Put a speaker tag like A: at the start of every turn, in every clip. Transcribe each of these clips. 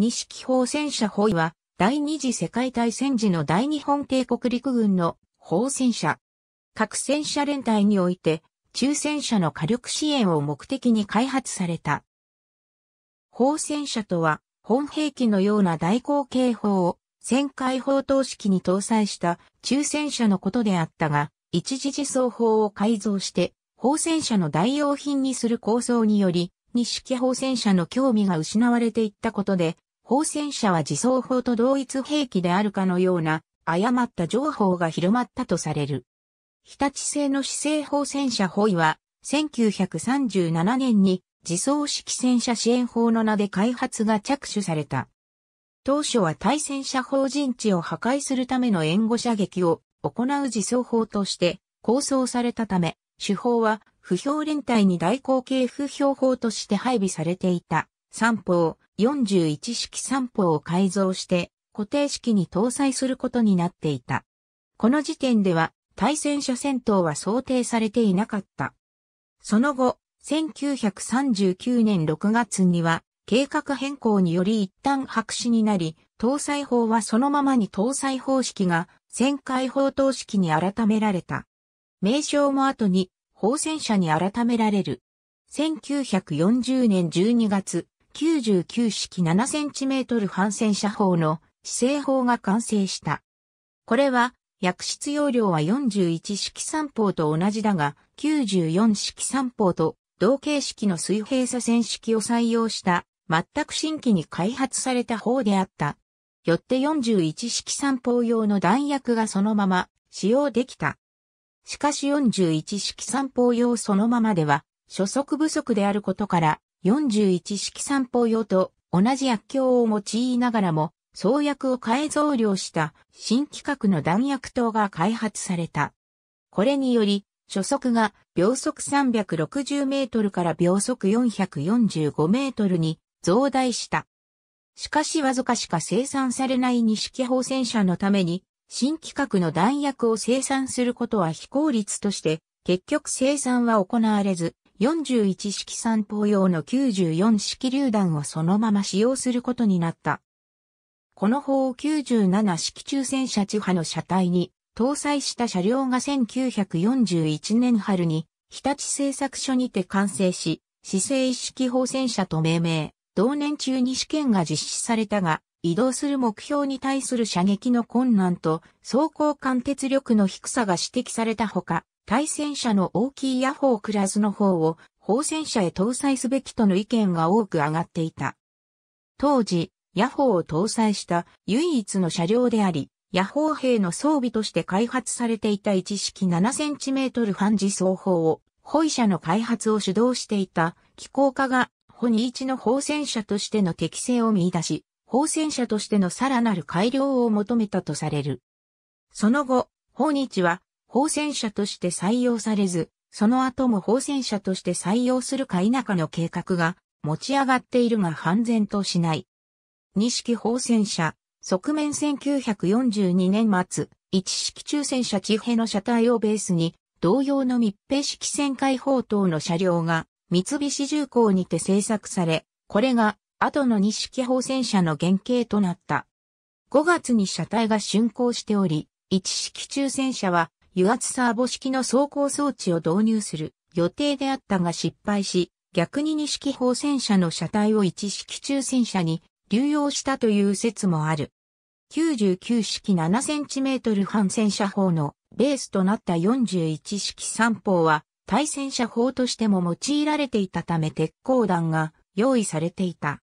A: 錦砲戦車砲は、第二次世界大戦時の大日本帝国陸軍の砲戦車。各戦車連隊において、中戦車の火力支援を目的に開発された。砲戦車とは、本兵器のような大口径砲を、旋回砲等式に搭載した中戦車のことであったが、一時自走砲を改造して、砲戦車の代用品にする構想により、日式砲戦車の興味が失われていったことで、放戦車は自走砲と同一兵器であるかのような誤った情報が広まったとされる。日立製の市政放戦車ホイは、1937年に自走式戦車支援法の名で開発が着手された。当初は対戦車砲陣地を破壊するための援護射撃を行う自走砲として構想されたため、手法は不評連隊に大口径不評砲として配備されていた。三砲、41式散歩を改造して固定式に搭載することになっていた。この時点では対戦車戦闘は想定されていなかった。その後、1939年6月には計画変更により一旦白紙になり、搭載法はそのままに搭載方式が旋回砲塔式に改められた。名称も後に放戦車に改められる。1940年12月、99式7センチメートル反戦車砲の姿勢砲が完成した。これは、薬室容量は41式三砲と同じだが、94式三砲と同形式の水平左線式を採用した、全く新規に開発された砲であった。よって41式三砲用の弾薬がそのまま使用できた。しかし41式三砲用そのままでは、初速不足であることから、41式散歩用と同じ薬莢を用いながらも、創薬を改造量した新規格の弾薬塔が開発された。これにより、初速が秒速360メートルから秒速445メートルに増大した。しかしわずかしか生産されない二式砲戦車のために、新規格の弾薬を生産することは非効率として、結局生産は行われず、41式散砲用の94式榴弾をそのまま使用することになった。この砲を97式中戦車地波の車体に搭載した車両が1941年春に日立製作所にて完成し、姿勢一式砲戦車と命名、同年中に試験が実施されたが、移動する目標に対する射撃の困難と走行間鉄力の低さが指摘されたほか、対戦車の大きいヤホークラスの方を放戦車へ搭載すべきとの意見が多く上がっていた。当時、ヤホーを搭載した唯一の車両であり、ヤホー兵の装備として開発されていた一式7センチメートル半自走砲を、ホイ車の開発を主導していた機構化が、ホニ一の放戦車としての適性を見出し、放戦車としてのさらなる改良を求めたとされる。その後、ホニチは放戦車として採用されず、その後も放戦車として採用するか否かの計画が持ち上がっているが判然としない。二式放戦車、側面1942年末、一式中戦車地平の車体をベースに、同様の密閉式旋回砲塔の車両が三菱重工にて製作され、これが後の二式放戦車の原型となった。5月に車体が竣工しており、一式中戦車は油圧サーボ式の走行装置を導入する予定であったが失敗し、逆に二式砲戦車の車体を一式中戦車に流用したという説もある。99式 7cm 半戦車砲のベースとなった41式三砲は対戦車砲としても用いられていたため鉄鋼弾が用意されていた。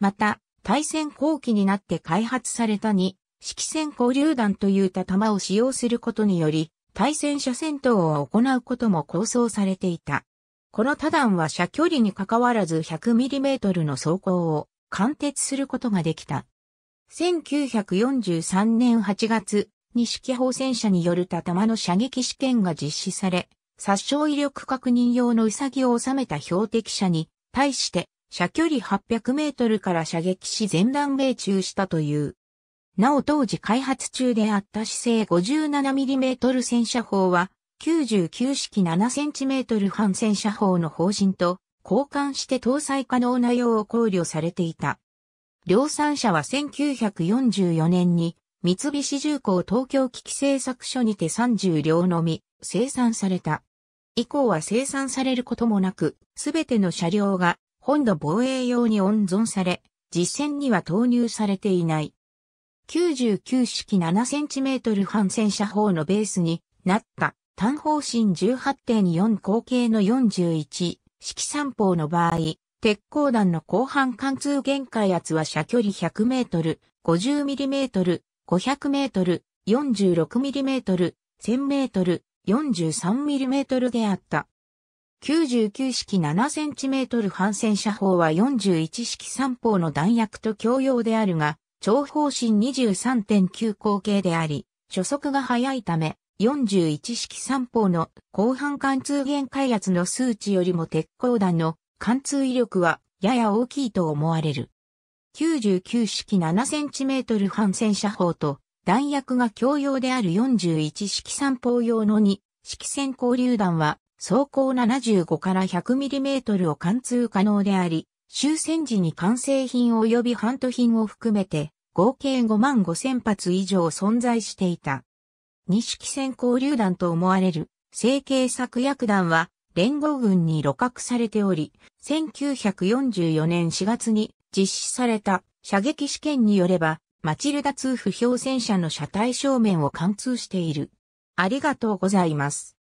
A: また、対戦後期になって開発された2式戦交流弾というた弾を使用することにより、対戦車戦闘を行うことも構想されていた。この多段は射距離に関わらず 100mm の装甲を貫徹することができた。1943年8月、錦砲戦車による畳の射撃試験が実施され、殺傷威力確認用のギを収めた標的車に対して射距離800メートルから射撃し全弾命中したというなお当時開発中であった姿勢 57mm 戦車砲は、99式 7cm 半戦車砲の方針と交換して搭載可能な用を考慮されていた。量産車は1944年に三菱重工東京機器製作所にて30両のみ生産された。以降は生産されることもなく、すべての車両が本土防衛用に温存され、実戦には投入されていない。99式7トル半戦車砲のベースになった単方針18.4口径の41式三砲の場合、鉄鋼弾の後半貫通限界圧は射距離100メートル、50ミリメートル、500メートル、46ミリメートル、1000メートル、43ミリメートルであった。99式7センチメートル反戦車砲は41式三砲の弾薬と共用であるが、長方針23.9口径であり、初速が速いため、41式三方の後半貫通限開発の数値よりも鉄鋼弾の貫通威力はやや大きいと思われる。99式 7cm 半戦車砲と弾薬が強用である41式三方用の2式線交流弾は走行75から 100mm を貫通可能であり、終戦時に完成品及び半途品を含めて、合計5万5千発以上存在していた。式線交流弾と思われる、成形作薬弾は、連合軍に露獲されており、1944年4月に実施された射撃試験によれば、マチルダ2不評戦車の車体正面を貫通している。ありがとうございます。